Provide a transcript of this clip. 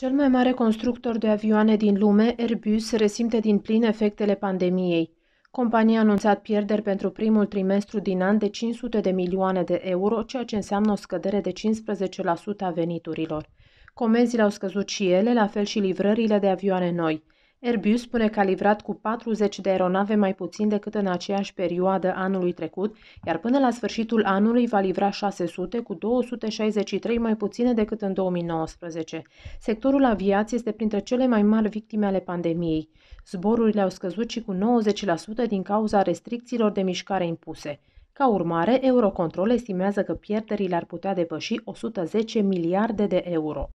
Cel mai mare constructor de avioane din lume, Airbus, resimte din plin efectele pandemiei. Compania a anunțat pierderi pentru primul trimestru din an de 500 de milioane de euro, ceea ce înseamnă o scădere de 15% a veniturilor. Comenzile au scăzut și ele, la fel și livrările de avioane noi. Airbus spune că a livrat cu 40 de aeronave mai puțin decât în aceeași perioadă anului trecut, iar până la sfârșitul anului va livra 600 cu 263 mai puține decât în 2019. Sectorul aviației este printre cele mai mari victime ale pandemiei. Zborurile au scăzut și cu 90% din cauza restricțiilor de mișcare impuse. Ca urmare, Eurocontrol estimează că pierderile ar putea depăși 110 miliarde de euro.